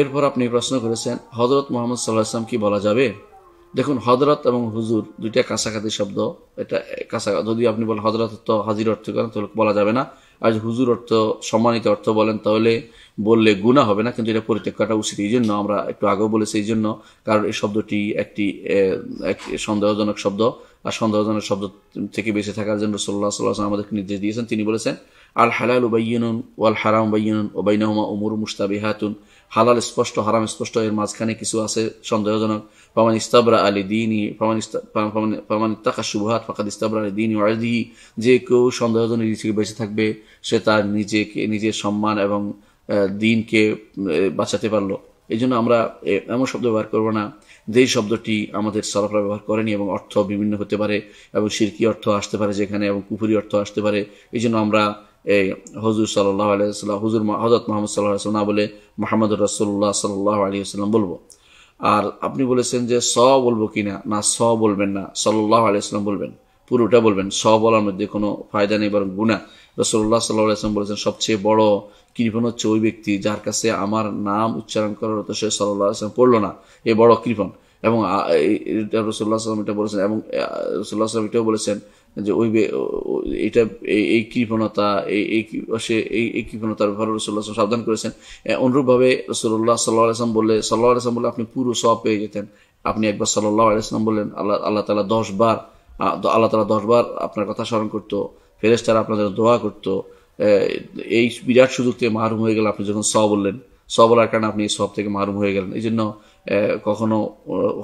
এরপর আপনি প্রশ্ন করেছেন হজরত মোহাম্মদ সাল্লাহ ইসলাম কি বলা যাবে দেখুন হজরত এবং হুজুর দুইটা কাছাকাছি শব্দ এটা কাছা যদি আপনি বলেন হজরত অর্থ হাজির অর্থ করেন তাহলে বলা যাবে না আর হুজুর অর্থ সম্মানিত অর্থ বলেন তাহলে বললে গুণা হবে না কিন্তু এটা পরিত্যাগ করাটা উচিত এই জন্য আমরা একটু আগেও বলেছি এই জন্য কারণ এই শব্দটি একটি সন্দেহজনক শব্দ আর সন্দেহজনক শব্দ থেকে বেঁচে থাকার জন্য সাল্লাহ সাল্লাহ আমাদেরকে নির্দেশ দিয়েছেন তিনি বলেছেন আল হালাল উবাইনুন ওয়াল হারাম উবাইনুন ওবাইনহমা মুস্তাবি হাতুন হালাল স্পষ্ট হারাম স্পষ্ট এর মাঝখানে কিছু আছে সন্দেহজনক পামান ইস্তাবরা আলী দিনী পামান তাকা সুবহাত ফাঁকা ইস্তাবরা আলী দিনী ওয়ারদিহি যে কেউ সন্দেহজনক থেকে বেঁচে থাকবে সে তার নিজেকে নিজের সম্মান এবং দিনকে বাঁচাতে পারলো এই জন্য আমরা এমন শব্দ ব্যবহার করবো না যেই শব্দটি আমাদের সরফরা ব্যবহার করেনি এবং অর্থ বিভিন্ন হতে পারে এবং শিরকি অর্থ আসতে পারে যেখানে এবং কুপুরি অর্থ আসতে পারে এই জন্য আমরা এই হজুর সাল্লাহ আলিয়া হুজুর হজরত মোহাম্মদ সাল্লাহ না বলে মোহাম্মদ রসোল্লা সাল্লাহ আলিয়াল্লাম বলবো আর আপনি বলেছেন যে স বলবো কি না না স বলবেন না সাল্লাহ আলিয়াল্লাম বলবেন পুরোটা বলবেন স বলার মধ্যে কোনো ফায়দা নেই বরং গুণা রসল্লাহ সাল্লাহ আলিয়াল্লাম বলেছেন সবচেয়ে বড় কৃপণ হচ্ছে ওই ব্যক্তি যার কাছে আমার নাম উচ্চারণ করার তো সে সাল্লাহ আসলাম পড়লো না এ বড় কৃপণ এবং রসুল্লাহ সাল্লাম এটা বলেছেন এবং রসুল্লাহ সাল্লাম এটাও বলেছেন যে ওই এটা এই কৃপণতা এই সে এই কৃপণতার ব্যাপারে রসুল্লাহ সাবধান করেছেন অনুরূপভাবে রসুল্লাহ সাল্লাহ আসলাম বললে সাল্লাহ আসলাম বলে আপনি পুরো সব পেয়ে যেতেন আপনি একবার সাল্লাহ আলাইসলাম বললেন আল্লাহ আল্লাহ তালা দশ বার আল্লাহ তালা দশ বার আপনার কথা স্মরণ করতো ফেরেস্তারা আপনাদের দোয়া করতো এই বিরাট সুযোগ থেকে মাহরুম হয়ে গেল আপনি যখন স বললেন স বলার কারণে আপনি সব থেকে মারুম হয়ে গেলেন এই জন্য কখনো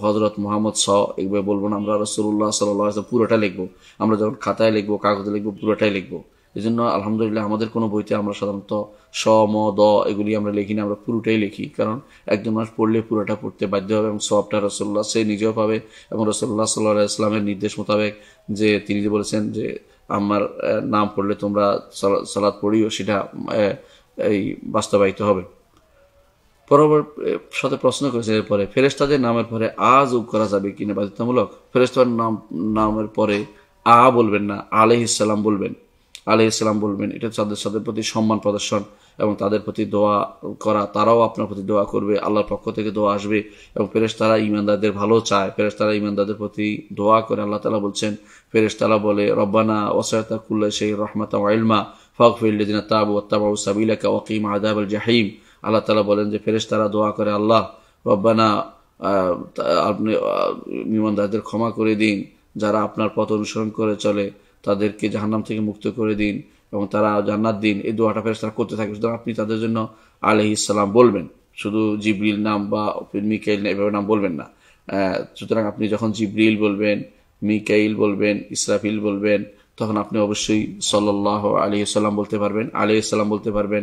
হজরত মোহাম্মদ স এগুলো বলবো না আমরা রসুল্লাহ সাল্লাহ পুরোটা লিখবো আমরা যখন খাতায় লিখবো কাগজে লিখবো পুরোটাই লিখবো এই জন্য আলহামদুলিল্লাহ আমাদের কোনো বইতে আমরা সাধারণত স ম দ এগুলি আমরা লিখি না আমরা পুরোটাই লিখি কারণ একজন মানুষ পড়লে পুরোটা পড়তে বাধ্য হবে এবং সবটা রসল্লাহ সে নিজেও পাবে এবং রসল্লাহ সাল্লাহ ইসলামের নির্দেশ মোতাবেক যে তিনি যে বলেছেন যে আমার নাম পড়লে তোমরা সালাদ পড়িও সেটা এই বাস্তবায়িত হবে পরবর সাথে প্রশ্ন করেছে এরপরে ফেরেস্তাদের নামের পরে আ যোগ করা যাবে কিনা বাধ্যতামূলক ফেরেস্তার নাম নামের পরে আ বলবেন না আলহ ইসলাম বলবেন আলহ ইসলাম বলবেন এটা তাদের সাথে প্রতি সম্মান প্রদর্শন এবং তাদের প্রতি দোয়া করা তারাও আপনার প্রতি দোয়া করবে আল্লাহর পক্ষ থেকে দোয়া আসবে এবং ফেরেশ তারা ইমানদারদের ভালো চায় ফেরেশ তারা ইমানদারদের প্রতি দোয়া করে আল্লাহ তালা বলছেন ফেরেশ তালা বলে রব্বানা ওসায়তা কুল্লা সেই রহমাতা ওয়াইলমা ফক ফিল্ডিনা তাবু তাবাউ সাবিলাকা ওয়াকিম আদাব জাহিম আল্লাহ তালা বলেন যে ফেরেস তারা দোয়া করে আল্লাহ রব্বানা আপনি ইমানদারদের ক্ষমা করে দিন যারা আপনার পথ অনুসরণ করে চলে তাদেরকে জাহান্নাম থেকে মুক্ত করে দিন এবং তারা জান্নাত দিন এই দোয়াটা ফেরেস তারা করতে থাকে সুতরাং আপনি তাদের জন্য আলহ ইসলাম বলবেন শুধু জিবরিল নাম বা মিকাইল এভাবে নাম বলবেন না সুতরাং আপনি যখন জিবরিল বলবেন মিকাইল বলবেন ইসরাফিল বলবেন তখন আপনি অবশ্যই সাল্লাহ আলী সাল্লাম বলতে পারবেন আলী সাল্লাম বলতে পারবেন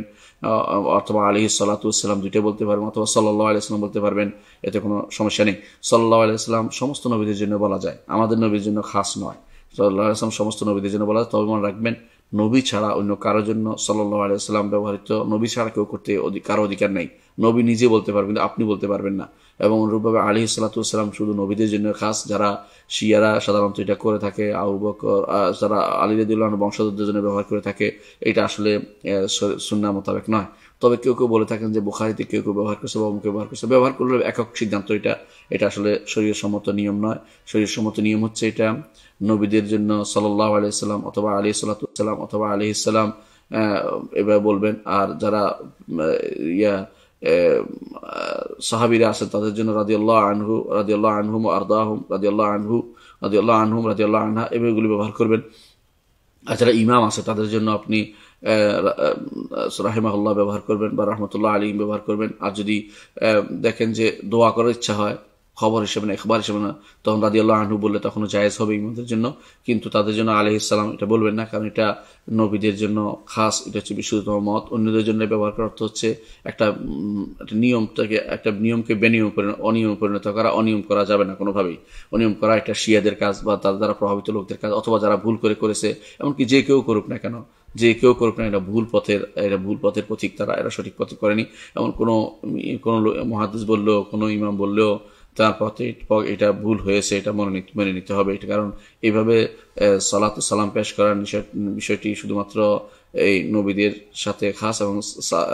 অথবা আলী সাল্লাতুসাল্লাম দুইটাই বলতে পারবেন অথবা সাল্লাহ আলি সাল্লাম বলতে পারবেন এতে কোনো সমস্যা নেই সাল্লাহ আলি সাল্লাম সমস্ত নবীদের জন্য বলা যায় আমাদের নবীর জন্য খাস নয় সাল্লাহ আসলাম সমস্ত নবীদের জন্য বলা যায় তবে মনে রাখবেন নবী ছাড়া অন্য কারোর জন্য সাল্লাহ আলিয়াল্লাম ব্যবহৃত নবী ছাড়া কেউ করতে কারো অধিকার নেই নবী নিজে বলতে পারবেন কিন্তু আপনি বলতে পারবেন না এবং অনুরূপভাবে আলী সালাতুসাল্লাম শুধু নবীদের জন্য খাস যারা শিয়ারা সাধারণত এটা করে থাকে আবু যারা আলী রদুল্লাহ বংশধরদের জন্য ব্যবহার করে থাকে এটা আসলে সুন্না মোতাবেক নয় তবে কেউ কেউ বলে থাকেন যে বোখারিতে কেউ কেউ ব্যবহার করছে বা অমুকে ব্যবহার করছে ব্যবহার করলে একক সিদ্ধান্ত এটা এটা আসলে শরীর সম্মত নিয়ম নয় শরীর সম্মত নিয়ম হচ্ছে এটা নবীদের জন্য সাল্লাহ আলিয়াল্লাম অথবা আলি সাল্লাম অথবা আলি ইসলাম এভাবে বলবেন আর যারা ইয়া সাহাবিরা আছে তাদের জন্য রাজিউল্লাহ আনহু রাজিউল্লাহ আনহুম আরদাহুম রাজিউল্লাহ আনহু রাজিউল্লাহ আনহুম রাজিউল্লাহ আনহা এভাবেগুলি ব্যবহার করবেন আর যারা ইমাম আছে তাদের জন্য আপনি রাহেমাহুল্লাহ ব্যবহার করবেন বা রহমতুল্লাহ আলী ব্যবহার করবেন আর যদি দেখেন যে দোয়া করার ইচ্ছা হয় খবর হিসেবে না এখবার হিসেবে না তখন রাদিয়াল্লাহ আহু বললে তখনও জায়েজ হবে ইমামদের জন্য কিন্তু তাদের জন্য আলহ ইসলাম এটা বলবেন না কারণ এটা নবীদের জন্য খাস এটা হচ্ছে বিশুদ্ধ মত অন্যদের জন্য ব্যবহার করার অর্থ হচ্ছে একটা নিয়মটাকে একটা নিয়মকে বেনিয়ম পরিণত অনিয়ম পরিণত করা অনিয়ম করা যাবে না কোনোভাবেই অনিয়ম করা একটা শিয়াদের কাজ বা তার দ্বারা প্রভাবিত লোকদের কাজ অথবা যারা ভুল করে করেছে এমনকি যে কেউ করুক না কেন যে কেউ করুক না এটা ভুল পথের এটা ভুল পথের পথিক তারা এরা সঠিক পথে করেনি এমন কোনো কোনো মহাদিস বললেও কোনো ইমাম বললেও তার পথে এটা ভুল হয়েছে এটা মনে মেনে নিতে হবে এটা কারণ এইভাবে সালাত সালাম পেশ করার বিষয়টি শুধুমাত্র এই নবীদের সাথে খাস এবং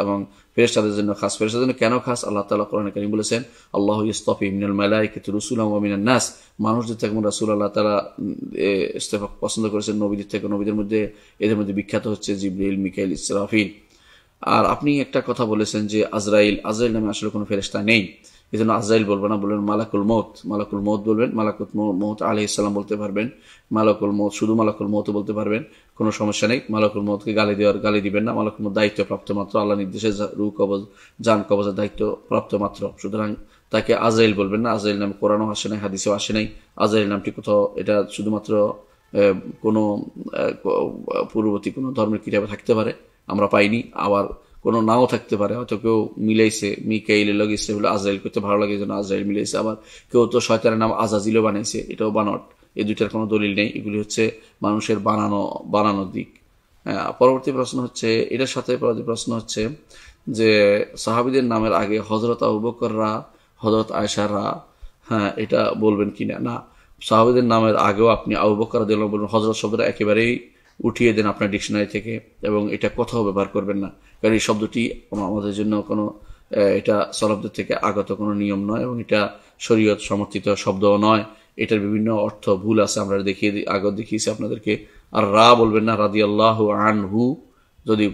এবং ফেরেস্তাদের জন্য খাস ফেরেস্তাদের জন্য কেন খাস আল্লাহ তালা কোরআন করিম বলেছেন আল্লাহ ইস্তফি মিনাল কিন্তু রসুল মিনাল নাস মানুষদের থেকে রসুল আল্লাহ তালা ইস্তফা পছন্দ করেছেন নবীদের থেকে নবীদের মধ্যে এদের মধ্যে বিখ্যাত হচ্ছে জিবরিল মিকাইল ইসরাফিল আর আপনি একটা কথা বলেছেন যে আজরাইল আজরাইল নামে আসলে কোনো ফেরেস্তা নেই এই জন্য আজাইল বলবেন না বলবেন মালাকুল মত মালাকুল মত বলবেন মালাকুল মত আলহ ইসলাম বলতে পারবেন মালাকুল মত শুধু মালাকুল মত বলতে পারবেন কোনো সমস্যা নেই মালাকুল মতকে গালি দেওয়ার গালি দিবেন না মালাকুল মত প্রাপ্ত মাত্র আল্লাহ নির্দেশে রু কবজ যান কবজের প্রাপ্ত মাত্র সুতরাং তাকে আজাইল বলবেন না আজাইল নাম কোরআনও আসে নাই হাদিসেও আসে নাই আজাইল নামটি কোথাও এটা শুধুমাত্র কোনো পূর্ববর্তী কোনো ধর্মের ক্রিয়া থাকতে পারে আমরা পাইনি আবার কোনো নাও থাকতে পারে হয়তো কেউ মিলাইছে মিকাইল গেছে বলে আজরাইল করতে ভালো লাগে যেন আজরাইল মিলাইছে আবার কেউ তো শয়তানের নাম আজাজিলও বানাইছে এটাও বানট এই দুইটার কোনো দলিল নেই এগুলি হচ্ছে মানুষের বানানো বানানোর দিক হ্যাঁ পরবর্তী প্রশ্ন হচ্ছে এটার সাথে পরবর্তী প্রশ্ন হচ্ছে যে সাহাবিদের নামের আগে হজরত আবুবকররা হজরত আয়সাররা হ্যাঁ এটা বলবেন কিনা না সাহাবিদের নামের আগেও আপনি আবুবকর দিলেন বলবেন হজরত শব্দটা একেবারেই উঠিয়ে দেন আপনার ডিকশনারি থেকে এবং এটা কোথাও ব্যবহার করবেন না কারণ এই শব্দটি আমাদের জন্য কোনো এটা সলব্দের থেকে আগত কোনো নিয়ম নয় এবং এটা শরীয়ত সমর্থিত শব্দ নয় এটার বিভিন্ন অর্থ ভুল আছে আমরা দেখিয়ে আগত দেখিয়েছি আপনাদেরকে আর রা বলবেন না রাদি আল্লাহ হু যদি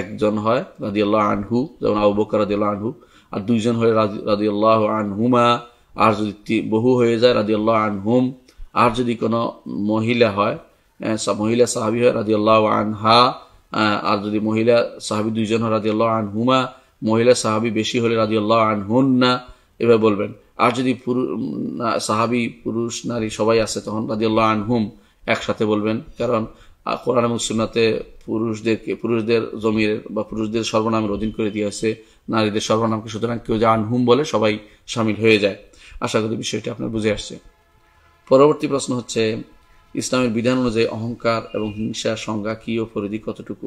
একজন হয় রাদি আল্লাহ হু যেমন আবু বকর রাদি আল্লাহ আনহু আর দুইজন হয়ে রাদি আল্লাহ হুমা আর যদি বহু হয়ে যায় রাদি আল্লাহ হুম আর যদি কোনো মহিলা হয় মহিলা সাহাবি হয় রাজি আল্লাহ আনহা আর যদি মহিলা সাহাবি দুইজন হয় রাজি আল্লাহ হুমা মহিলা সাহাবি বেশি হলে রাজি আল্লাহ না এভাবে বলবেন আর যদি পুরুষ সাহাবি পুরুষ নারী সবাই আছে তখন রাজি আল্লাহ হুম একসাথে বলবেন কারণ কোরআন এবং পুরুষদেরকে পুরুষদের জমির বা পুরুষদের সর্বনামের অধীন করে দিয়ে আছে নারীদের সর্বনামকে সুতরাং কেউ যে আনহুম বলে সবাই সামিল হয়ে যায় আশা করি বিষয়টি আপনার বুঝে আসছে পরবর্তী প্রশ্ন হচ্ছে ইসলামের বিধান অনুযায়ী অহংকার এবং হিংসা সংজ্ঞা কী ও পরিধি কতটুকু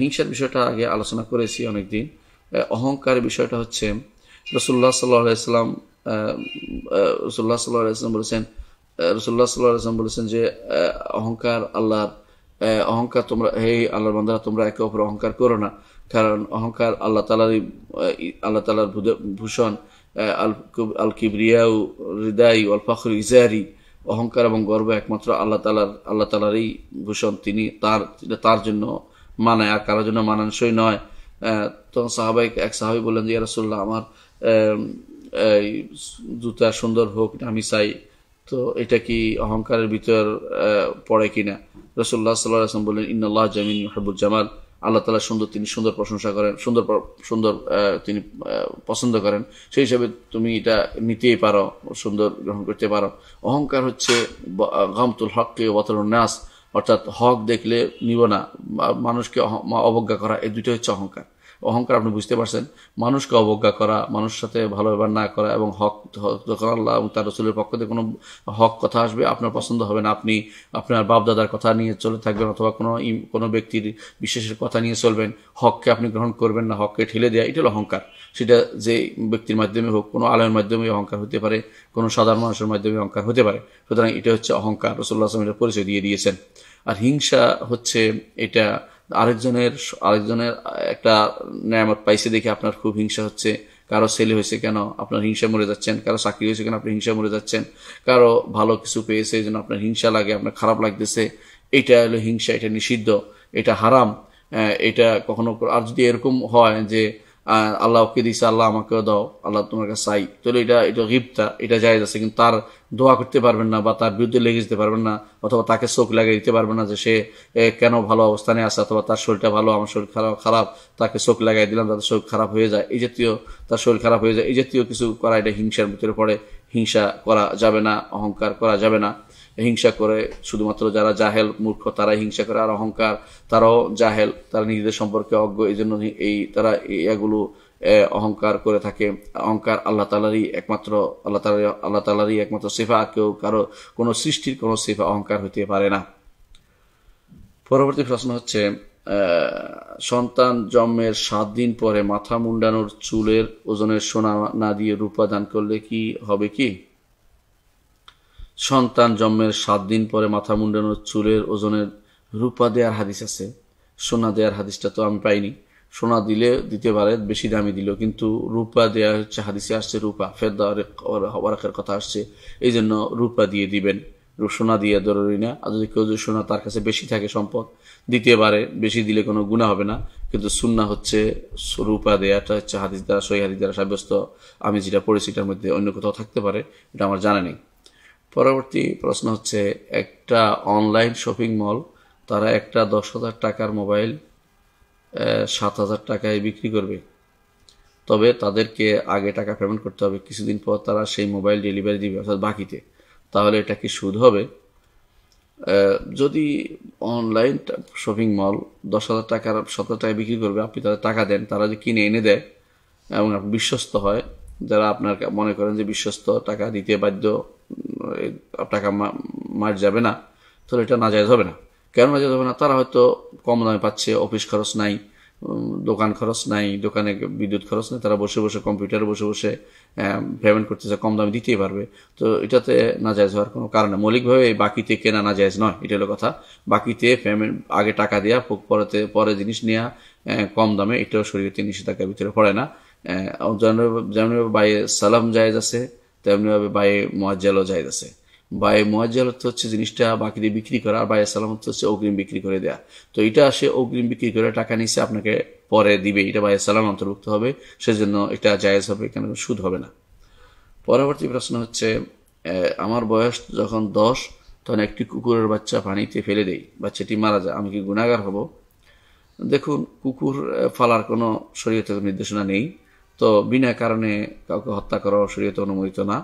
হিংসার বিষয়টা আগে আলোচনা করেছি অনেকদিন অহংকার বিষয়টা হচ্ছে রসুল্লাহ সাল্লাম রসুল্লাহ সাল্লাম বলেছেন রসুল্লাহ সাল্লাম বলেছেন যে অহংকার আল্লাহর অহংকার তোমরা হে আল্লাহর বান্দারা তোমরা একে অপর অহংকার করো না কারণ অহংকার আল্লাহ তালারই আল্লাহ তালার ভূষণ আল আল কিবরিয়াউ হৃদাই অল ফখর ইজারি অহংকার এবং গর্ব একমাত্র আল্লাহ তালার আল্লাহ তালারই ভূষণ তিনি তার তার জন্য মানায় আর কারোর জন্য মানানসই নয় তখন সাহাবাই এক সাহাবি বললেন যে ইয়ারসোল্লাহ আমার জুতা সুন্দর হোক আমি চাই তো এটা কি অহংকারের ভিতর পড়ে কিনা রসুল্লাহ সাল্লাহ আসলাম বললেন ইন্নআল্লাহ জামিন হাবুল জামাল আল্লাহ তালা সুন্দর তিনি সুন্দর প্রশংসা করেন সুন্দর সুন্দর তিনি পছন্দ করেন সেই হিসাবে তুমি এটা নিতেই পারো সুন্দর গ্রহণ করতে পারো অহংকার হচ্ছে গমতুল হককে বতর নাস অর্থাৎ হক দেখলে নিব না মানুষকে অবজ্ঞা করা এই দুটো হচ্ছে অহংকার অহংকার আপনি বুঝতে পারছেন মানুষকে অবজ্ঞা করা মানুষ সাথে ভালো ব্যবহার না করা এবং হক যখন আল্লাহ এবং তার রসুলের পক্ষ থেকে কোনো হক কথা আসবে আপনার পছন্দ হবে না আপনি আপনার বাপদাদার কথা নিয়ে চলে থাকবেন অথবা কোনো কোনো ব্যক্তির বিশেষের কথা নিয়ে চলবেন হককে আপনি গ্রহণ করবেন না হককে ঠেলে দেওয়া এটা হলো অহংকার সেটা যে ব্যক্তির মাধ্যমে হোক কোনো আলয়ের মাধ্যমে অহংকার হতে পারে কোনো সাধারণ মানুষের মাধ্যমে অহংকার হতে পারে সুতরাং এটা হচ্ছে অহংকার রসুল্লাহ আসলাম এটা পরিচয় দিয়ে দিয়েছেন আর হিংসা হচ্ছে এটা আরেকজনের আরেকজনের একটা নামত পাইছে দেখে আপনার খুব হিংসা হচ্ছে কারো ছেলে হয়েছে কেন আপনার হিংসা মরে যাচ্ছেন কারো চাকরি হয়েছে কেন আপনি হিংসা মরে যাচ্ছেন কারো ভালো কিছু পেয়েছে এই জন্য আপনার হিংসা লাগে আপনার খারাপ লাগতেছে এটা হলো হিংসা এটা নিষিদ্ধ এটা হারাম এটা কখনো আর যদি এরকম হয় যে আল্লাহ ওকে দিছে আল্লাহ আমাকেও দাও আল্লাহ তোমার কাছে চাই তাহলে এটা এটা রিপটা এটা যায় আছে কিন্তু তার দোয়া করতে পারবেন না বা তার বিরুদ্ধে লেগে যেতে পারবেন না অথবা তাকে চোখ লাগিয়ে দিতে পারবেন না যে সে কেন ভালো অবস্থানে আছে অথবা তার শরীরটা ভালো আমার শরীর খারাপ খারাপ তাকে চোখ লাগাই দিলাম তাদের শরীর খারাপ হয়ে যায় এই জাতীয় তার শরীর খারাপ হয়ে যায় এই জাতীয় কিছু করা এটা হিংসার ভিতরে পড়ে হিংসা করা যাবে না অহংকার করা যাবে না হিংসা করে শুধুমাত্র যারা জাহেল মূর্খ তারাই হিংসা করে আর অহংকার তারাও জাহেল তারা নিজেদের সম্পর্কে অজ্ঞ এই জন্য এই তারা এগুলো অহংকার করে থাকে অহংকার আল্লাহ তালারই একমাত্র আল্লাহ তালা আল্লাহ তালারই একমাত্র সেফা আর কেউ কারো কোনো সৃষ্টির কোনো সেফা অহংকার হইতে পারে না পরবর্তী প্রশ্ন হচ্ছে সন্তান জন্মের সাত দিন পরে মাথা মুন্ডানোর চুলের ওজনের সোনা না দিয়ে রূপা দান করলে কি হবে কি সন্তান জন্মের সাত দিন পরে মাথা মুন্ডানোর চুলের ওজনের রূপা দেওয়ার হাদিস আছে সোনা দেওয়ার হাদিসটা তো আমি পাইনি সোনা দিলে দ্বিতীয়বারে বেশি দামি দিল কিন্তু রূপা দেয়া হচ্ছে হাদিসে আসছে রূপা ফেরদা কথা আসছে এই জন্য রূপা দিয়ে দিবেন সোনা দিয়ে জরুরি না আর যদি কেউ যদি সোনা তার কাছে বেশি থাকে সম্পদ দ্বিতীয়বারে বেশি দিলে কোনো গুণা হবে না কিন্তু সুন্না হচ্ছে রূপা দেয়াটা হচ্ছে হাদিস দ্বারা সই হাদিস দ্বারা সাব্যস্ত আমি যেটা পড়েছি এটার মধ্যে অন্য কোথাও থাকতে পারে এটা আমার জানা নেই পরবর্তী প্রশ্ন হচ্ছে একটা অনলাইন শপিং মল তারা একটা দশ হাজার টাকার মোবাইল সাত হাজার টাকায় বিক্রি করবে তবে তাদেরকে আগে টাকা পেমেন্ট করতে হবে কিছুদিন পর তারা সেই মোবাইল ডেলিভারি দিবে অর্থাৎ বাকিতে তাহলে এটা কি সুদ হবে যদি অনলাইন শপিং মল দশ হাজার টাকার সতেরো টাকায় বিক্রি করবে আপনি তাদের টাকা দেন তারা যদি কিনে এনে দেয় এবং বিশ্বস্ত হয় যারা আপনার মনে করেন যে বিশ্বস্ত টাকা দিতে বাধ্য টাকা মার যাবে না তাহলে এটা নাজায়জ হবে না কেন নাজায়জ হবে না তারা হয়তো কম দামে পাচ্ছে অফিস খরচ নাই দোকান খরচ নাই দোকানে বিদ্যুৎ খরচ নেই তারা বসে বসে কম্পিউটারে বসে বসে পেমেন্ট করতেছে কম দামে দিতেই পারবে তো এটাতে নাজায়জ হওয়ার কোনো কারণে মৌলিকভাবে এই বাকিতে কেনা নাজায়জ নয় এটা হলো কথা বাকিতে পেমেন্ট আগে টাকা দেওয়া পরেতে পরে জিনিস নেওয়া কম দামে এটাও শরীরতে নিষেধাজ্ঞার ভিতরে পড়ে না যেমন বাই সালাম জায়েজ আছে তেমনিভাবে বায়ে মোয়াজ্জালও জায়দ আছে বায়ে মোয়াজ্জাল হচ্ছে জিনিসটা বাকিদের বিক্রি করা আর বায়ে সালামত হচ্ছে অগ্রিম বিক্রি করে দেয়া তো এটা আসে অগ্রিম বিক্রি করে টাকা নিচ্ছে আপনাকে পরে দিবে এটা বায়ে সালাম অন্তর্ভুক্ত হবে সেজন্য এটা জায়েজ হবে কেন সুদ হবে না পরবর্তী প্রশ্ন হচ্ছে আমার বয়স যখন দশ তখন একটি কুকুরের বাচ্চা পানিতে ফেলে দেই বাচ্চাটি মারা যায় আমি কি গুণাগার হব দেখুন কুকুর ফালার কোনো শরীরের নির্দেশনা নেই তো বিনা কারণে কাউকে হত্যা করা শরীয়তে অনুমোদিত না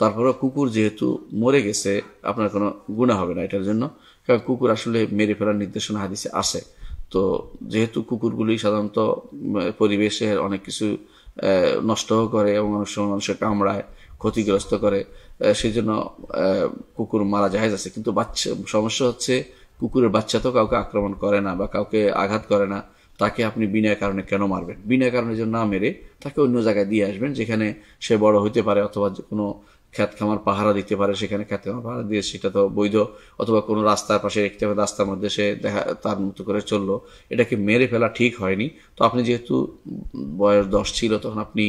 তারপরে কুকুর যেহেতু মরে গেছে আপনার কোনো গুণা হবে না এটার জন্য কারণ কুকুর আসলে মেরে ফেলার নির্দেশনা হাদিসে আসে তো যেহেতু কুকুরগুলি সাধারণত পরিবেশে অনেক কিছু নষ্টও করে এবং অনেক সময় মানুষের কামড়ায় ক্ষতিগ্রস্ত করে সেই জন্য কুকুর মারা যাহাজ আছে কিন্তু বাচ্চা সমস্যা হচ্ছে কুকুরের বাচ্চা তো কাউকে আক্রমণ করে না বা কাউকে আঘাত করে না তাকে আপনি বিনা কারণে কেন মারবেন বিনয় কারণে যে না মেরে তাকে অন্য জায়গায় দিয়ে আসবেন যেখানে সে বড় হইতে পারে অথবা কোনো খ্যাত খামার পাহারা দিতে পারে সেখানে খ্যাত খামার পাহারা দিয়ে সেটা তো বৈধ অথবা কোনো রাস্তার পাশে রেখতে হবে রাস্তার মধ্যে সে দেখা তার মতো করে চললো এটাকে মেরে ফেলা ঠিক হয়নি তো আপনি যেহেতু বয়স দশ ছিল তখন আপনি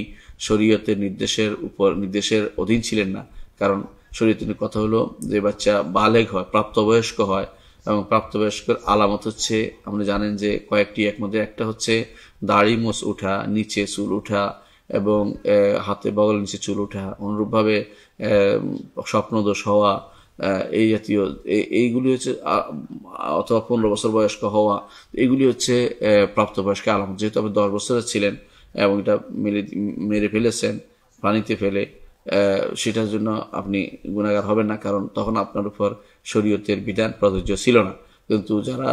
শরীয়তের নির্দেশের উপর নির্দেশের অধীন ছিলেন না কারণ শরীয়তের কথা হলো যে বাচ্চা বালেগ হয় প্রাপ্তবয়স্ক হয় এবং প্রাপ্তবয়স্কের আলামত হচ্ছে আপনি জানেন যে কয়েকটি একমধ্যে একটা হচ্ছে দাড়ি মোষ উঠা নিচে চুল উঠা এবং হাতে বগল নিচে চুল উঠা অনুরূপভাবে স্বপ্নদোষ হওয়া এই জাতীয় এইগুলি হচ্ছে অথবা পনেরো বছর বয়স্ক হওয়া এইগুলি হচ্ছে প্রাপ্তবয়স্ক আলামত যেহেতু আপনি দশ বছরের ছিলেন এবং এটা মেরে মেরে ফেলেছেন পানিতে ফেলে সেটার জন্য আপনি গুণাগার হবেন না কারণ তখন আপনার উপর শরীয়তের বিধান প্রযোজ্য ছিল না কিন্তু যারা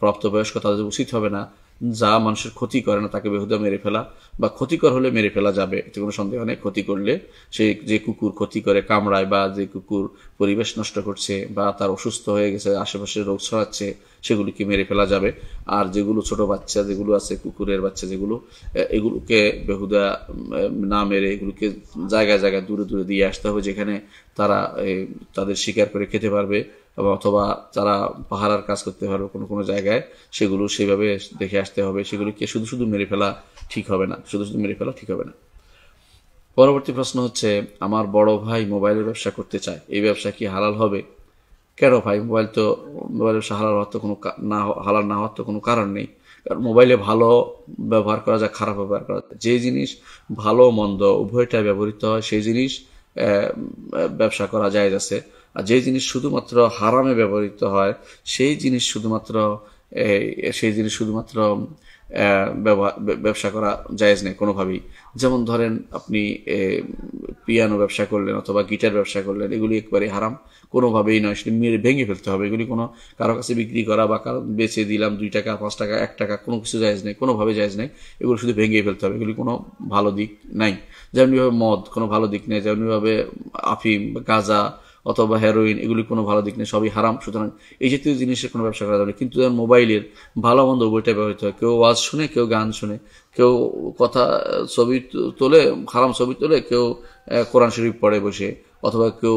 প্রাপ্তবয়স্ক তাদের উচিত হবে না যা মানুষের ক্ষতি করে না তাকে বেহুদা মেরে ফেলা বা ক্ষতিকর হলে মেরে ফেলা যাবে এতে কোনো সন্দেহ নেই ক্ষতি করলে সে যে কুকুর ক্ষতি করে কামড়ায় বা যে কুকুর পরিবেশ নষ্ট করছে বা তার অসুস্থ হয়ে গেছে আশেপাশে রোগ ছড়াচ্ছে সেগুলিকে মেরে ফেলা যাবে আর যেগুলো ছোট বাচ্চা যেগুলো আছে কুকুরের বাচ্চা যেগুলো এগুলোকে বেহুদা না মেরে এগুলোকে জায়গায় জায়গায় দূরে দূরে দিয়ে আসতে হবে যেখানে তারা তাদের শিকার করে খেতে পারবে অথবা যারা পাহারার কাজ করতে পারবে কোনো কোনো জায়গায় সেগুলো সেভাবে দেখে আসতে হবে সেগুলোকে শুধু শুধু মেরে ফেলা ঠিক হবে না শুধু শুধু মেরে ফেলা ঠিক হবে না পরবর্তী প্রশ্ন হচ্ছে আমার বড় ভাই মোবাইলের ব্যবসা করতে চায় এই ব্যবসা কি হালাল হবে কেন ভাই মোবাইল তো মোবাইল ব্যবসা হালাল হওয়ার তো কোনো না হালাল না হওয়ার তো কোনো কারণ নেই কারণ মোবাইলে ভালো ব্যবহার করা যায় খারাপ ব্যবহার করা যায় যে জিনিস ভালো মন্দ উভয়টা ব্যবহৃত হয় সেই জিনিস ব্যবসা করা যায় যাচ্ছে আর যে জিনিস শুধুমাত্র হারামে ব্যবহৃত হয় সেই জিনিস শুধুমাত্র সেই জিনিস শুধুমাত্র ব্যবসা করা জায়েজ নেই কোনোভাবেই যেমন ধরেন আপনি পিয়ানো ব্যবসা করলেন অথবা গিটার ব্যবসা করলেন এগুলি একবারে হারাম কোনোভাবেই নয় সেটি মেরে ভেঙে ফেলতে হবে এগুলি কোনো কারো কাছে বিক্রি করা বা কারো বেচে দিলাম দুই টাকা পাঁচ টাকা এক টাকা কোনো কিছু জায়জ নেই কোনোভাবে জায়জ নেই এগুলো শুধু ভেঙে ফেলতে হবে এগুলি কোনো ভালো দিক নাই যেমনিভাবে মদ কোনো ভালো দিক নেই যেমনিভাবে আফিম গাঁজা অথবা হেরোইন এগুলি কোনো ভালো দিক নেই সবই হারাম সুতরাং এই জাতীয় জিনিসের কোনো ব্যবসা করা যাবে কিন্তু মোবাইলের ভালো মন্দ উভয়টা ব্যবহৃত হয় কেউ ওয়াজ শুনে কেউ গান শুনে কেউ কথা ছবি তোলে হারাম ছবি তোলে কেউ কোরআন শরীফ পড়ে বসে অথবা কেউ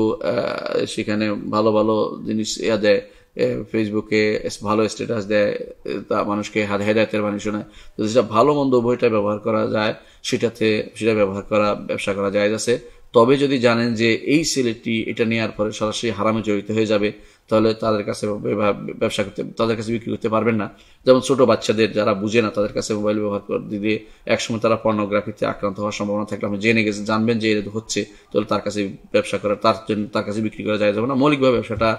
সেখানে ভালো ভালো জিনিস ইয়া দেয় ফেসবুকে ভালো স্ট্যাটাস দেয় তা মানুষকে হেদায়তের বাণী শোনায় তো যেটা ভালো মন্দ উভয়টা ব্যবহার করা যায় সেটাতে সেটা ব্যবহার করা ব্যবসা করা যায় আছে তবে যদি জানেন যে এই ছেলেটি এটা নেওয়ার পরে সরাসরি হারামে জড়িত হয়ে যাবে তাহলে তাদের কাছে ব্যবসা করতে তাদের কাছে বিক্রি করতে পারবেন না যেমন ছোট বাচ্চাদের যারা বুঝে না তাদের কাছে মোবাইল ব্যবহার করে দিয়ে একসময় তারা পর্নোগ্রাফিতে আক্রান্ত হওয়ার সম্ভাবনা থাকলে আপনি জেনে গেছে জানবেন যে এটা হচ্ছে তাহলে তার কাছে ব্যবসা করা তার জন্য তার কাছে বিক্রি করা যায় যাবে না মৌলিকভাবে ব্যবসাটা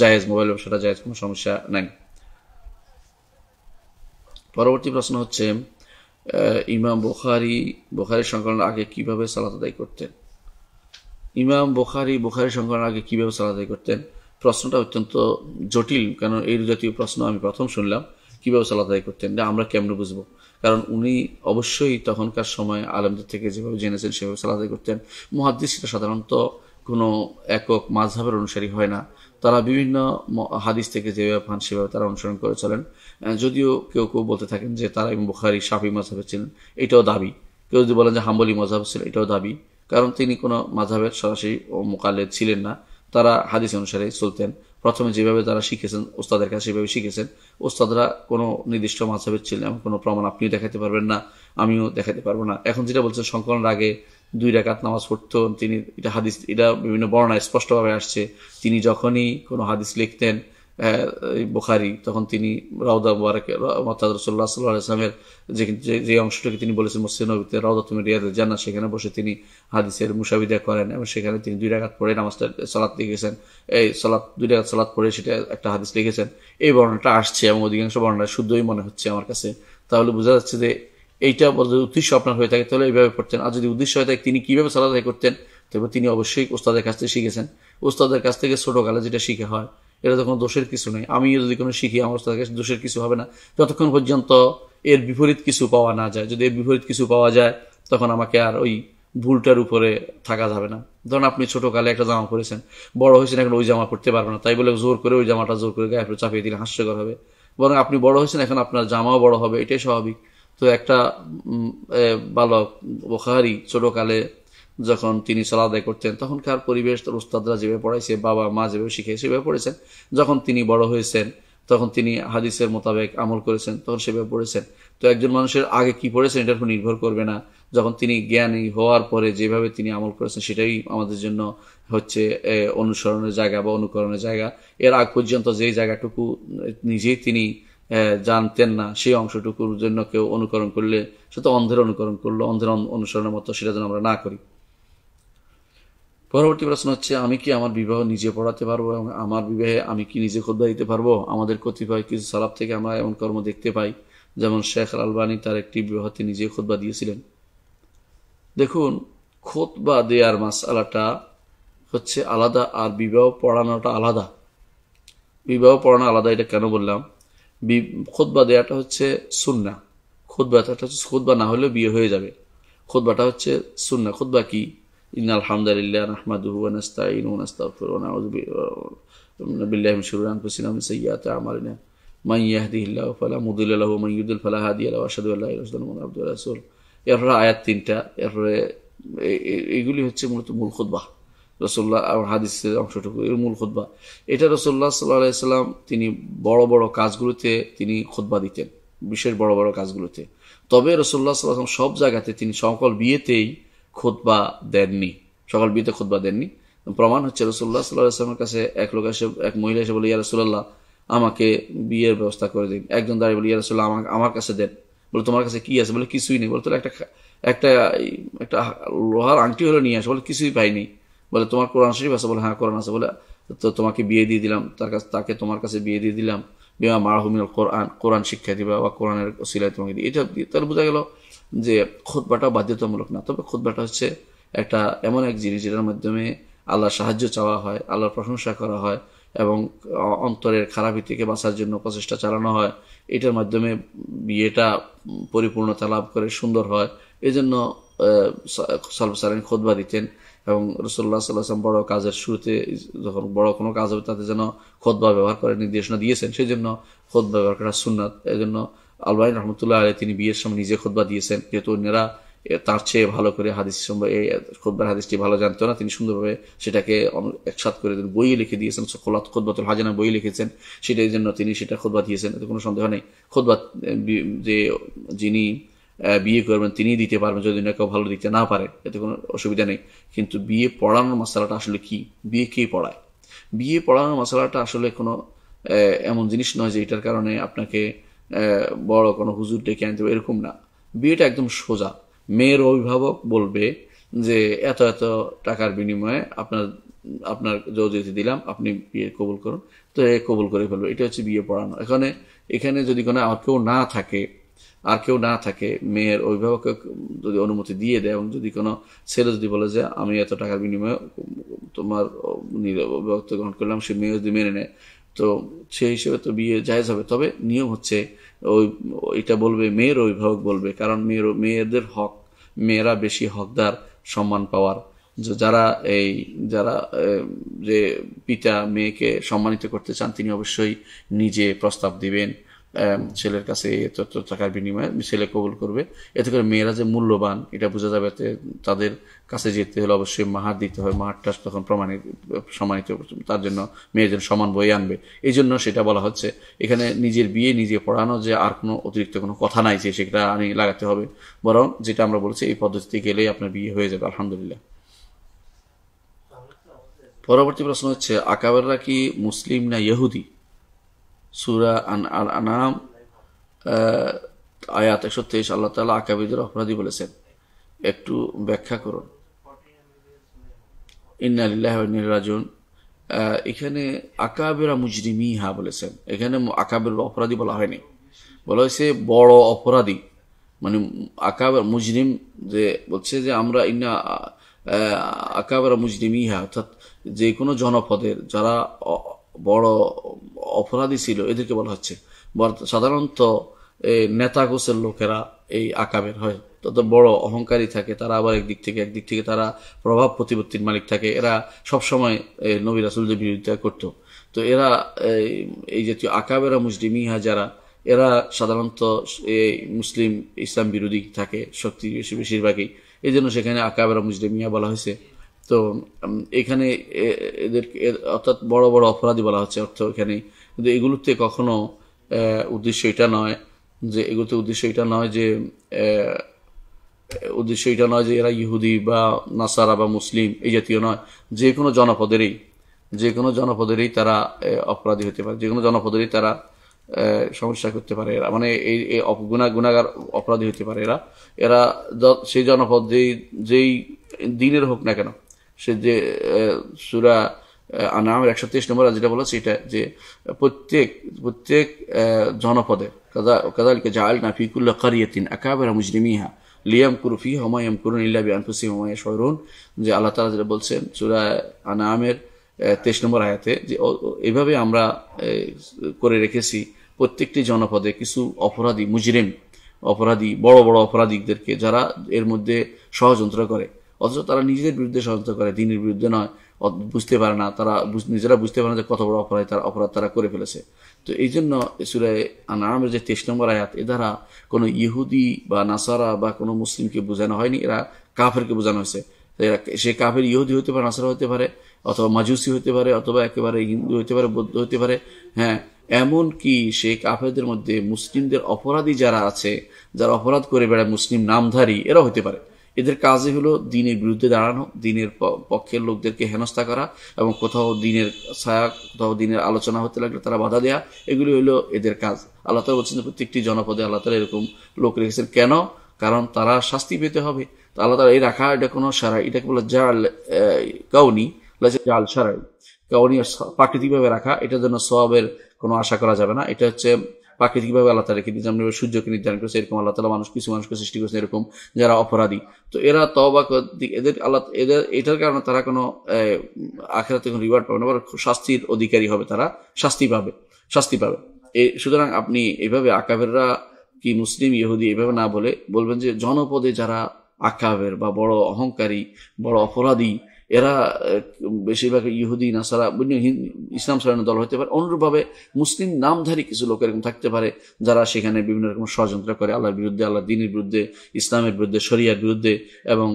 জায়েজ মোবাইল ব্যবসাটা জায়েজ কোনো সমস্যা নাই পরবর্তী প্রশ্ন হচ্ছে ইমাম বোখারি বোখারি সংকলন আগে কিভাবে সালাত আদায় করতেন ইমাম বোখারি বোখারি সংকলন আগে কীভাবে সালাদাই করতেন প্রশ্নটা অত্যন্ত জটিল কারণ এই জাতীয় প্রশ্ন আমি প্রথম শুনলাম কীভাবে সালাদাই করতেন না আমরা কেমনে বুঝবো কারণ উনি অবশ্যই তখনকার সময় আলমদের থেকে যেভাবে জেনেছেন সেভাবে সালাদাই করতেন মহাদ্দিসটা সাধারণত কোনো একক মাঝভাবের অনুসারী হয় না তারা বিভিন্ন হাদিস থেকে যেভাবে ফান সেভাবে তারা অনুসরণ করে চলেন যদিও কেউ কেউ বলতে থাকেন যে তারা এবং বোখারি সাফি মজাবে ছিলেন এটাও দাবি কেউ যদি বলেন যে হাম্বলি মজাব ছিল এটাও দাবি কারণ তিনি কোনো মাঝাবের সরাসরি ও মোকালে ছিলেন না তারা হাদিস অনুসারে চলতেন প্রথমে যেভাবে তারা শিখেছেন ওস্তাদের কাছে সেভাবে শিখেছেন ওস্তাদরা কোনো নির্দিষ্ট মাঝাবের ছিলেন এমন কোনো প্রমাণ আপনিও দেখাতে পারবেন না আমিও দেখাতে পারবো না এখন যেটা বলছেন সংকলনের আগে দুই রেখাত নামাজ পড়ত তিনি এটা হাদিস এটা বিভিন্ন বর্ণায় স্পষ্টভাবে আসছে তিনি যখনই কোনো হাদিস লিখতেন হ্যাঁ, বোখারি তখন তিনি রাউদা মুবারকে অর্থাৎ রসুল্লাহ সাল্লাহ ইসলামের যে যে অংশটাকে তিনি বলেছেন মুসলিম নবীতে রাউদা তুমি রিয়াদের জানা সেখানে বসে তিনি হাদিসের মুসাবিদা করেন এবং সেখানে তিনি দুই রাগাত পড়ে নামাজটা সালাত লিখেছেন এই সালাত দুই রাগাত সালাদ পড়ে সেটা একটা হাদিস লিখেছেন এই বর্ণনাটা আসছে এবং অধিকাংশ বর্ণনা শুদ্ধই মনে হচ্ছে আমার কাছে তাহলে বোঝা যাচ্ছে যে এইটা যদি উদ্দেশ্য আপনার হয়ে থাকে তাহলে এইভাবে পড়তেন আর যদি উদ্দেশ্য হয়ে থাকে তিনি কীভাবে সালাদ করতেন তবে তিনি অবশ্যই ওস্তাদের কাছ থেকে শিখেছেন ওস্তাদের কাছ থেকে ছোটোকালে যেটা শিখে হয় এটা তো কোনো দোষের কিছু নেই আমিও যদি কোনো শিখি আমার তাকে দোষের কিছু হবে না যতক্ষণ পর্যন্ত এর বিপরীত কিছু পাওয়া না যায় যদি এর বিপরীত কিছু পাওয়া যায় তখন আমাকে আর ওই ভুলটার উপরে থাকা যাবে না ধরুন আপনি ছোটোকালে একটা জামা পরেছেন বড় হয়েছেন এখন ওই জামা পরতে পারবে না তাই বলে জোর করে ওই জামাটা জোর করে গায়ে চাপিয়ে দিলে হাস্যকর হবে বরং আপনি বড় হয়েছেন এখন আপনার জামাও বড় হবে এটাই স্বাভাবিক তো একটা বালক বোখারি ছোটোকালে যখন তিনি সলা আদায় করতেন তখনকার পরিবেশ তার উস্তাদরা যেভাবে পড়াইছে বাবা মা যেভাবে শিখে সেভাবে পড়েছেন যখন তিনি বড় হয়েছেন তখন তিনি হাদিসের মোতাবেক আমল করেছেন তখন সেভাবে পড়েছেন তো একজন মানুষের আগে কি পড়েছেন এটার উপর নির্ভর করবে না যখন তিনি জ্ঞানী হওয়ার পরে যেভাবে তিনি আমল করেছেন সেটাই আমাদের জন্য হচ্ছে অনুসরণের জায়গা বা অনুকরণের জায়গা এর আগ পর্যন্ত যেই জায়গাটুকু নিজেই তিনি জানতেন না সেই অংশটুকুর জন্য কেউ অনুকরণ করলে তো অন্ধের অনুকরণ করলো অন্ধের অনুসরণের মতো সেটা যেন আমরা না করি পরবর্তী প্রশ্ন হচ্ছে আমি কি আমার বিবাহ নিজে পড়াতে পারবো এবং আমার বিবাহে আমি কি নিজে খোদ্া দিতে পারবো আমাদের কতিপয় কিছু সালাব থেকে আমরা এমন কর্ম দেখতে পাই যেমন শেখ আলবানি তার একটি বিবাহতে নিজে খোদ্া দিয়েছিলেন দেখুন খোদ বা দেয়ার মাসালাটা হচ্ছে আলাদা আর বিবাহ পড়ানোটা আলাদা বিবাহ পড়ানো আলাদা এটা কেন বললাম খোদ বা দেয়াটা হচ্ছে সুন্না বা হচ্ছে বা না হলেও বিয়ে হয়ে যাবে খোদ বাটা হচ্ছে সুন্না বা কি إن الحمد لله نحمده ونستعينه ونستغفره ونعوذ بالله من شرور أنفسنا ومن سيئات أعمالنا من يهده الله فلا مضل له ومن يضلل فلا هادي له وأشهد أن لا إله إلا الله عبده ورسوله এর আয়াত তিনটা এর এগুলি হচ্ছে মূলত মূল খুদ্া রসোল্লা আর হাদিসের অংশটুকু এর মূল খুদ্া এটা রসোল্লা সাল্লাহ তিনি বড় বড় কাজগুলোতে তিনি খুদ্া দিতেন বিশেষ বড় বড় কাজগুলোতে তবে রসোল্লা সাল্লাহ সব জায়গাতে তিনি সকল বিয়েতেই বা দেননি সকাল বিতে বা দেননি প্রমাণ হচ্ছে রসুল্লাহ সাল্লাহামের কাছে এক লোক এসে এক মহিলা এসে বলে ইয়া রসুল্লাহ আমাকে বিয়ের ব্যবস্থা করে দিন একজন দাঁড়িয়ে বলে ইয়া রসুল্লাহ আমাকে আমার কাছে দেন বলে তোমার কাছে কি আছে বলে কিছুই নেই বলে তোর একটা একটা একটা লোহার আংটি হলে নিয়ে আসে বলে কিছুই পাইনি বলে তোমার কোরআন শরীফ আছে বলে হ্যাঁ কোরআন আছে বলে তো তোমাকে বিয়ে দিয়ে দিলাম তার কাছে তাকে তোমার কাছে বিয়ে দিয়ে দিলাম বিয়ে মারাহমিল কোরআন কোরআন শিক্ষা দিবা বা কোরআনের সিলাই তোমাকে দিয়ে এটা তাহলে বোঝা গেল যে খোদবাটা বাধ্যতামূলক না তবে খোদবাটা হচ্ছে একটা এমন এক জিনিস যেটার মাধ্যমে আল্লাহর সাহায্য চাওয়া হয় আল্লাহর প্রশংসা করা হয় এবং অন্তরের খারাপি থেকে বাঁচার জন্য প্রচেষ্টা চালানো হয় এটার মাধ্যমে বিয়েটা পরিপূর্ণতা লাভ করে সুন্দর হয় এই এজন্য সালসালেন খোদবা দিতেন এবং রসল্লাহ সাল্লাম বড় কাজের শুরুতে যখন বড় কোনো কাজ হবে তাতে যেন খোদবা ব্যবহার করে নির্দেশনা দিয়েছেন সেই জন্য খোদবা ব্যবহার করা সুন্নাত জন্য আলবাইন রহমতুল্লাহ আলী তিনি বিয়ের সময় নিজে খোদবা দিয়েছেন যেহেতু অন্যরা তার চেয়ে ভালো করে হাদিস এই খোদবার হাদিসটি ভালো জানতো না তিনি সুন্দরভাবে সেটাকে একসাথ করে তিনি বইয়ে লিখে দিয়েছেন খোলাত খোদবাতুল হাজানা বই লিখেছেন সেটাই জন্য তিনি সেটা খোদবা দিয়েছেন এতে কোনো সন্দেহ নেই খোদবা যে যিনি বিয়ে করবেন তিনি দিতে পারবেন যদি না কেউ ভালো দিতে না পারে এতে কোনো অসুবিধা নেই কিন্তু বিয়ে পড়ানোর মশলাটা আসলে কি বিয়ে কে পড়ায় বিয়ে পড়ানোর মশলাটা আসলে কোনো এমন জিনিস নয় যে এটার কারণে আপনাকে বড় কোনো হুজুর ডেকে আনতে এরকম না বিয়েটা একদম সোজা মেয়ের অভিভাবক বলবে যে এত এত টাকার বিনিময়ে আপনার আপনার যদি দিলাম আপনি বিয়ে কবুল করুন তো এ কবুল করে ফেলবে এটা হচ্ছে বিয়ে পড়ানো এখানে এখানে যদি কোনো আর কেউ না থাকে আর কেউ না থাকে মেয়ের অভিভাবককে যদি অনুমতি দিয়ে দেয় এবং যদি কোনো ছেলে যদি বলে যে আমি এত টাকার বিনিময়ে তোমার অভিভাবক গ্রহণ করলাম সে মেয়ে যদি মেনে নেয় তো সেই হিসেবে তো বিয়ে জায়জ হবে তবে নিয়ম হচ্ছে ওই এটা বলবে মেয়ের অভিভাবক বলবে কারণ মেয়ের মেয়েদের হক মেয়েরা বেশি হকদার সম্মান পাওয়ার যারা এই যারা যে পিতা মেয়েকে সম্মানিত করতে চান তিনি অবশ্যই নিজে প্রস্তাব দিবেন ছেলের কাছে এত টাকার বিনিময়ে ছেলে কবুল করবে এতে করে মেয়েরা যে মূল্যবান এটা বোঝা যাবে তাদের কাছে যেতে হলে অবশ্যই মাহার দিতে হয় মাহারটা তখন প্রমাণিত সমানিত তার জন্য মেয়ের জন্য সমান বই আনবে এই জন্য সেটা বলা হচ্ছে এখানে নিজের বিয়ে নিজে পড়ানো যে আর কোনো অতিরিক্ত কোনো কথা নাই যে সেটা আমি লাগাতে হবে বরং যেটা আমরা বলছি এই পদ্ধতিতে গেলেই আপনার বিয়ে হয়ে যাবে আলহামদুলিল্লাহ পরবর্তী প্রশ্ন হচ্ছে আকাবেররা কি মুসলিম না ইহুদি সুরা আল আনাম আয়াত একশো তেইশ আল্লাহ তালা আকাবিদের অপরাধী বলেছেন একটু ব্যাখ্যা করুন ইন্নালিল্লাহ রাজুন এখানে আকাবেরা মুজরিমি হা বলেছেন এখানে আকাবের অপরাধী বলা হয়নি বলা হয়েছে বড় অপরাধী মানে আকাবের মুজরিম যে বলছে যে আমরা ইন্না আকাবেরা মুজরিমি হা অর্থাৎ যে কোনো জনপদের যারা বড় অপরাধী ছিল এদেরকে বলা হচ্ছে সাধারণত নেতা গোছের লোকেরা এই আকামের হয় তত বড় অহংকারী থাকে তারা আবার একদিক থেকে একদিক থেকে তারা প্রভাব প্রতিপত্তির মালিক থাকে এরা সবসময় নবী রাসুলদের বিরোধিতা করত তো এরা এই জাতীয় আকাবেরা ইহা যারা এরা সাধারণত এই মুসলিম ইসলাম বিরোধী থাকে শক্তি বেশিরভাগই এই জন্য সেখানে আকাবেরা মুসলিমিয়া বলা হয়েছে তো এখানে এদেরকে অর্থাৎ বড় বড় অপরাধী বলা হচ্ছে অর্থ এখানে কিন্তু এগুলোতে কখনো উদ্দেশ্য এটা নয় যে এগুলোতে উদ্দেশ্য এটা নয় যে উদ্দেশ্য এটা নয় যে এরা ইহুদি বা নাসারা বা মুসলিম এই জাতীয় নয় যে কোনো জনপদেরই যে কোনো জনপদেরই তারা অপরাধী হতে পারে যে কোনো জনপদেরই তারা সমস্যা করতে পারে এরা মানে এই গুণা গুণাগার অপরাধী হতে পারে এরা এরা সেই জনপদ যেই যেই দিনের হোক না কেন সে যে সুরা আনামের একশো তেইশ নম্বর যেটা বলেছে এটা যে প্রত্যেক প্রত্যেক জনপদে কাদালকে জাল না ফিকুল্লা কারিয়াতিন মুজরিম ইহা লিয়াম কুরুফি হমায়াম কুরুন ইল্লা বিআনফুসি হমায়া শহরুন যে আল্লাহ তালা যেটা বলছেন সুরা আনামের তেইশ নম্বর আয়াতে যে এভাবে আমরা করে রেখেছি প্রত্যেকটি জনপদে কিছু অপরাধী মুজরিম অপরাধী বড় বড় অপরাধীদেরকে যারা এর মধ্যে ষড়যন্ত্র করে অথচ তারা নিজেদের বিরুদ্ধে ষড়যন্ত্র করে দিনের বিরুদ্ধে নয় বুঝতে পারে না তারা নিজেরা বুঝতে পারে না যে কত বড় অপরাধ তারা অপরাধ তারা করে ফেলেছে তো এই জন্য সুরে আনারামের যে তেইশ নম্বর আয়াত এ দ্বারা কোনো ইহুদি বা নাসারা বা কোনো মুসলিমকে বোঝানো হয়নি এরা কাফেরকে বোঝানো হয়েছে সে কাফের ইহুদি হতে পারে নাসারা হতে পারে অথবা মাজুসি হতে পারে অথবা একেবারে হিন্দু হতে পারে বৌদ্ধ হতে পারে হ্যাঁ এমন কি সে কাফেরদের মধ্যে মুসলিমদের অপরাধী যারা আছে যারা অপরাধ করে বেড়ায় মুসলিম নামধারী এরা হতে পারে এদের কাজই হলো দিনের বিরুদ্ধে দাঁড়ানো দিনের পক্ষের লোকদেরকে হেনস্থা করা এবং কোথাও দিনের ছায়া কোথাও দিনের আলোচনা হতে লাগলে তারা বাধা দেয়া এগুলি হলো এদের কাজ আল্লাহ তালা বলছেন প্রত্যেকটি জনপদে আল্লাহ তালা এরকম লোক রেখেছেন কেন কারণ তারা শাস্তি পেতে হবে তো আল্লাহ তালা এই রাখা এটা কোনো সারাই এটাকে বলে জাল কাউনি জাল সারাই কাউনি প্রাকৃতিকভাবে রাখা এটার জন্য সবের কোনো আশা করা যাবে না এটা হচ্ছে প্রাকৃতিকভাবে আল্লাহ তালা রেখে দিয়েছেন আপনি সূর্যকে নির্ধারণ করেছেন এরকম আল্লাহ তালা মানুষ কিছু মানুষকে সৃষ্টি করেছেন এরকম যারা অপরাধী তো এরা তবাক এদের আল্লাহ এদের এটার কারণে তারা কোনো আখেরাতে কোনো রিওয়ার্ড পাবে না বা শাস্তির অধিকারী হবে তারা শাস্তি পাবে শাস্তি পাবে সুতরাং আপনি এভাবে আকাবেররা কি মুসলিম ইহুদি এভাবে না বলে বলবেন যে জনপদে যারা আকাবের বা বড় অহংকারী বড় অপরাধী এরা বেশিরভাগ ইহুদি নাসারা বিভিন্ন ইসলাম সরানো দল হতে পারে অনুরূপভাবে মুসলিম নামধারী কিছু লোক এরকম থাকতে পারে যারা সেখানে বিভিন্ন রকম ষড়যন্ত্র করে আল্লাহর বিরুদ্ধে আল্লাহ দিনের বিরুদ্ধে ইসলামের বিরুদ্ধে শরিয়ার বিরুদ্ধে এবং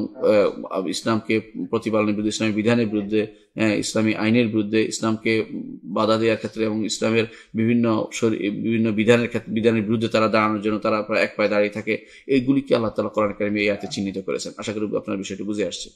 ইসলামকে প্রতিপালনের বিরুদ্ধে ইসলামী বিধানের বিরুদ্ধে ইসলামী আইনের বিরুদ্ধে ইসলামকে বাধা দেওয়ার ক্ষেত্রে এবং ইসলামের বিভিন্ন বিভিন্ন বিধানের ক্ষেত্রে বিধানের বিরুদ্ধে তারা দাঁড়ানোর জন্য তারা এক পায়ে দাঁড়িয়ে থাকে এইগুলিকে আল্লাহ তালা কোরআন কারিমে এই হাতে চিহ্নিত করেছেন আশা করি আপনার বিষয়টি বুঝে আসছে